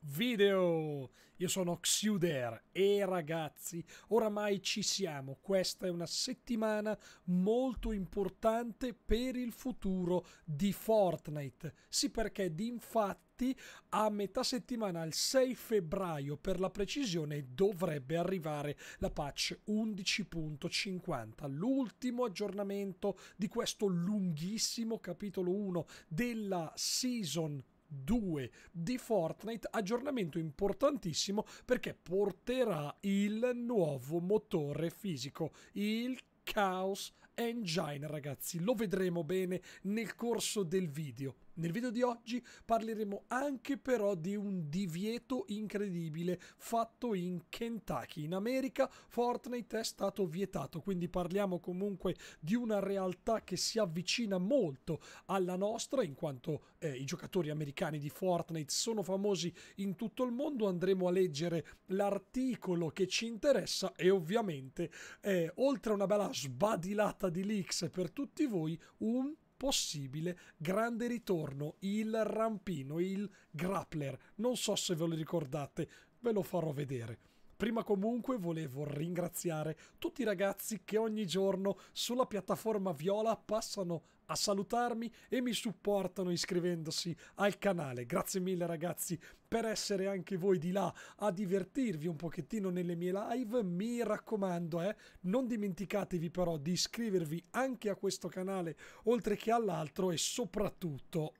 video. Io sono Xuder e ragazzi, oramai ci siamo. Questa è una settimana molto importante per il futuro di Fortnite. Sì, perché infatti a metà settimana, il 6 febbraio per la precisione, dovrebbe arrivare la patch 11.50, l'ultimo aggiornamento di questo lunghissimo capitolo 1 della season 2 di Fortnite, aggiornamento importantissimo perché porterà il nuovo motore fisico, il Chaos Engine, ragazzi. Lo vedremo bene nel corso del video. Nel video di oggi parleremo anche però di un divieto incredibile fatto in Kentucky. In America Fortnite è stato vietato, quindi parliamo comunque di una realtà che si avvicina molto alla nostra in quanto eh, i giocatori americani di Fortnite sono famosi in tutto il mondo. Andremo a leggere l'articolo che ci interessa e ovviamente eh, oltre a una bella sbadilata di leaks per tutti voi, un possibile grande ritorno, il rampino, il grappler. Non so se ve lo ricordate, ve lo farò vedere. Prima comunque volevo ringraziare tutti i ragazzi che ogni giorno sulla piattaforma Viola passano a salutarmi e mi supportano iscrivendosi al canale. Grazie mille ragazzi per essere anche voi di là a divertirvi un pochettino nelle mie live. Mi raccomando, eh, non dimenticatevi però di iscrivervi anche a questo canale oltre che all'altro e soprattutto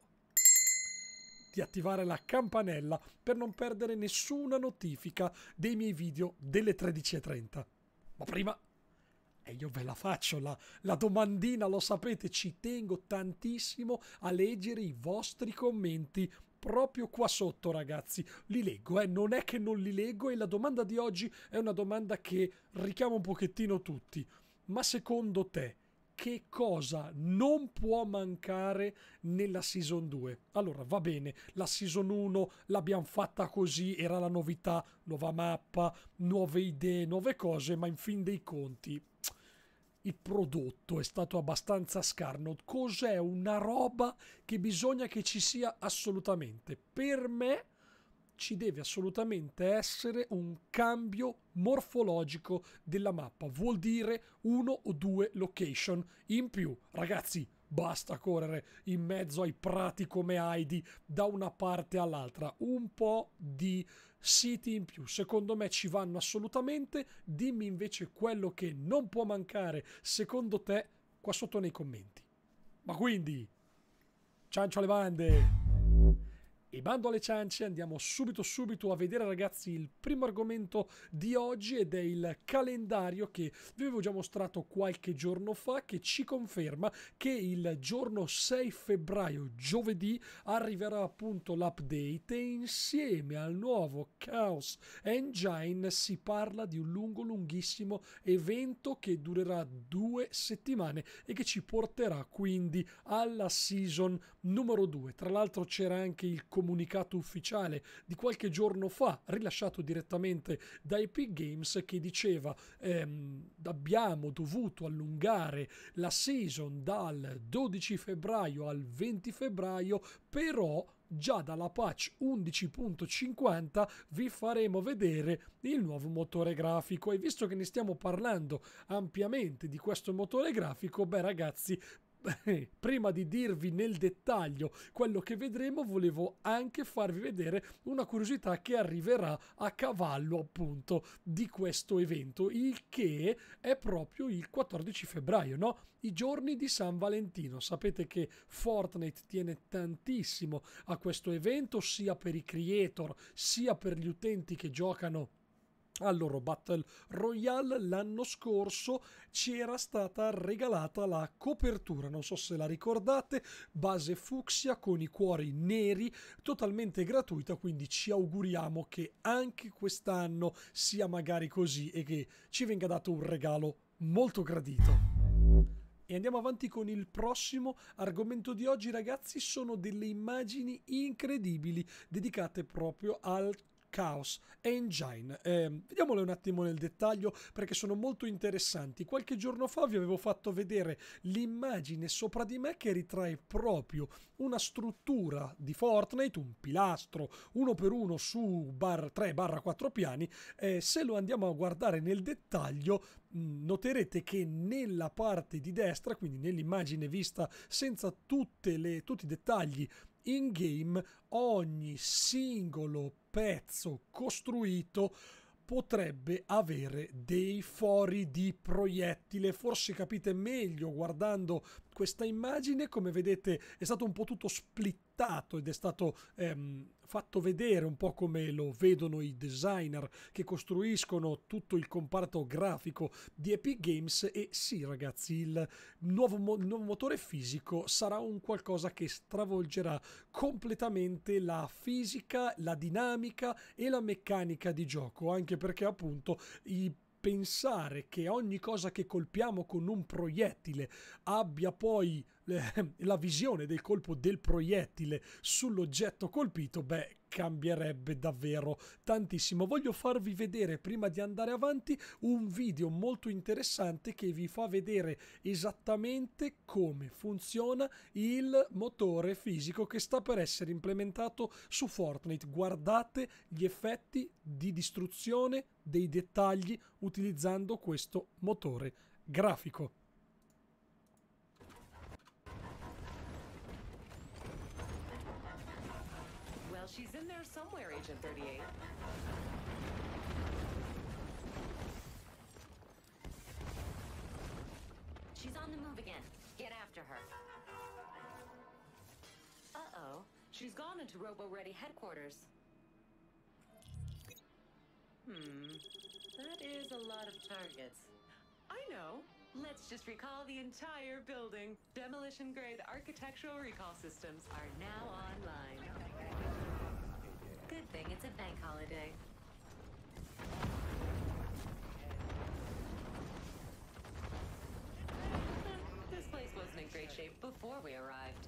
di attivare la campanella per non perdere nessuna notifica dei miei video delle 13.30. Ma prima e io ve la faccio la, la domandina, lo sapete, ci tengo tantissimo a leggere i vostri commenti proprio qua sotto, ragazzi. Li leggo, eh? non è che non li leggo e la domanda di oggi è una domanda che richiama un pochettino tutti. Ma secondo te che cosa non può mancare nella season 2? Allora, va bene, la season 1 l'abbiamo fatta così, era la novità, nuova mappa, nuove idee, nuove cose, ma in fin dei conti il prodotto è stato abbastanza scarno. Cos'è una roba che bisogna che ci sia assolutamente? Per me ci deve assolutamente essere un cambio morfologico della mappa, vuol dire uno o due location in più. Ragazzi, basta correre in mezzo ai prati come Heidi da una parte all'altra. Un po' di siti in più, secondo me ci vanno assolutamente, dimmi invece quello che non può mancare secondo te qua sotto nei commenti. Ma quindi, ciancio alle bande! E bando alle ciance, andiamo subito subito a vedere ragazzi il primo argomento di oggi ed è il calendario che vi avevo già mostrato qualche giorno fa che ci conferma che il giorno 6 febbraio, giovedì, arriverà appunto l'update e insieme al nuovo Chaos Engine si parla di un lungo lunghissimo evento che durerà due settimane e che ci porterà quindi alla season numero 2. Tra l'altro c'era anche il commento comunicato ufficiale di qualche giorno fa, rilasciato direttamente da Epic Games, che diceva ehm, abbiamo dovuto allungare la season dal 12 febbraio al 20 febbraio, però già dalla patch 11.50 vi faremo vedere il nuovo motore grafico e visto che ne stiamo parlando ampiamente di questo motore grafico, beh ragazzi eh, prima di dirvi nel dettaglio quello che vedremo, volevo anche farvi vedere una curiosità che arriverà a cavallo appunto di questo evento, il che è proprio il 14 febbraio, no? I giorni di San Valentino. Sapete che Fortnite tiene tantissimo a questo evento, sia per i creator, sia per gli utenti che giocano al loro Battle Royale l'anno scorso ci era stata regalata la copertura, non so se la ricordate, base fucsia con i cuori neri, totalmente gratuita, quindi ci auguriamo che anche quest'anno sia magari così e che ci venga dato un regalo molto gradito. E andiamo avanti con il prossimo argomento di oggi, ragazzi, sono delle immagini incredibili dedicate proprio al Chaos Engine. Eh, vediamole un attimo nel dettaglio perché sono molto interessanti. Qualche giorno fa vi avevo fatto vedere l'immagine sopra di me che ritrae proprio una struttura di Fortnite, un pilastro uno per uno su 3-4 piani. Eh, se lo andiamo a guardare nel dettaglio mm, noterete che nella parte di destra, quindi nell'immagine vista senza le, tutti i dettagli in game ogni singolo pezzo costruito potrebbe avere dei fori di proiettile. Forse capite meglio guardando questa immagine, come vedete è stato un po' tutto splittato trattato ed è stato ehm, fatto vedere un po' come lo vedono i designer che costruiscono tutto il comparto grafico di Epic Games e sì ragazzi il nuovo, mo- il nuovo motore fisico sarà un qualcosa che stravolgerà completamente la fisica, la dinamica e la meccanica di gioco anche perché appunto i pensare che ogni cosa che colpiamo con un proiettile abbia poi la visione del colpo del proiettile sull'oggetto colpito, beh, cambierebbe davvero tantissimo. Voglio farvi vedere prima di andare avanti un video molto interessante che vi fa vedere esattamente come funziona il motore fisico che sta per essere implementato su Fortnite. Guardate gli effetti di distruzione dei dettagli utilizzando questo motore grafico. She's in there somewhere, Agent 38. She's on the move again. Get after her. Uh-oh. She's gone into Robo-Ready headquarters. Hmm. That is a lot of targets. I know. Let's just recall the entire building. Demolition-grade architectural recall systems are now online. before we arrived.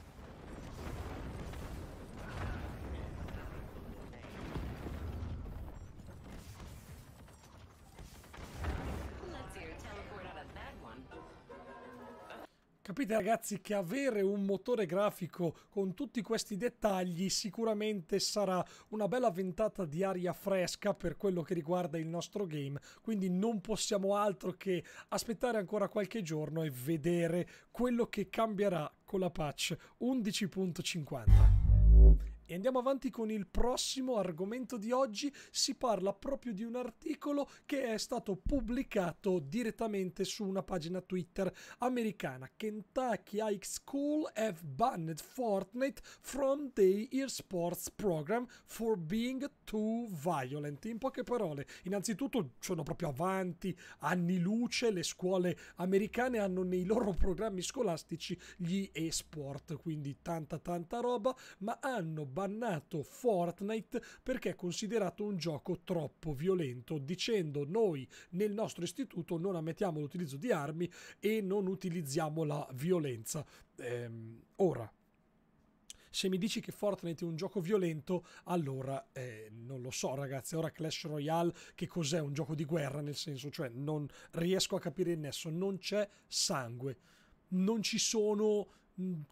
Capite ragazzi che avere un motore grafico con tutti questi dettagli sicuramente sarà una bella ventata di aria fresca per quello che riguarda il nostro game, quindi non possiamo altro che aspettare ancora qualche giorno e vedere quello che cambierà con la patch 11.50. E andiamo avanti con il prossimo argomento di oggi. Si parla proprio di un articolo che è stato pubblicato direttamente su una pagina Twitter americana. Kentucky High School have banned Fortnite from the esports program for being too violent. In poche parole, innanzitutto sono proprio avanti, anni luce, le scuole americane hanno nei loro programmi scolastici gli esport, quindi tanta tanta roba, ma hanno banned bannato Fortnite perché è considerato un gioco troppo violento, dicendo noi nel nostro istituto non ammettiamo l'utilizzo di armi e non utilizziamo la violenza. Ehm, ora, se mi dici che Fortnite è un gioco violento, allora eh, non lo so, ragazzi. Ora Clash Royale, che cos'è un gioco di guerra? Nel senso, cioè, non riesco a capire il nesso. Non c'è sangue, non ci sono,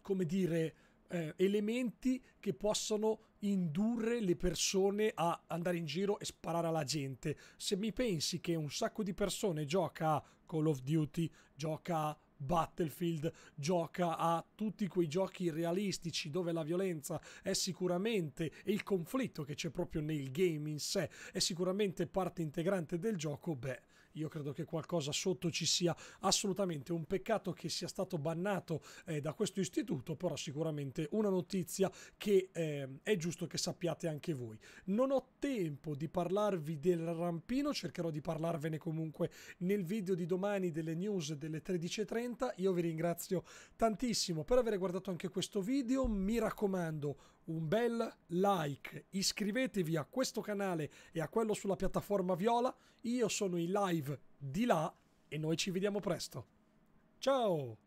come dire eh, elementi che possono indurre le persone a andare in giro e sparare alla gente. Se mi pensi che un sacco di persone gioca a Call of Duty, gioca a Battlefield, gioca a tutti quei giochi realistici dove la violenza è sicuramente e il conflitto che c'è proprio nel game in sé è sicuramente parte integrante del gioco, beh io credo che qualcosa sotto ci sia assolutamente un peccato che sia stato bannato eh, da questo istituto però sicuramente una notizia che eh, è giusto che sappiate anche voi non ho tempo di parlarvi del rampino cercherò di parlarvene comunque nel video di domani delle news delle 13.30 io vi ringrazio tantissimo per aver guardato anche questo video mi raccomando un bel like, iscrivetevi a questo canale e a quello sulla piattaforma viola, io sono in live di là e noi ci vediamo presto. Ciao!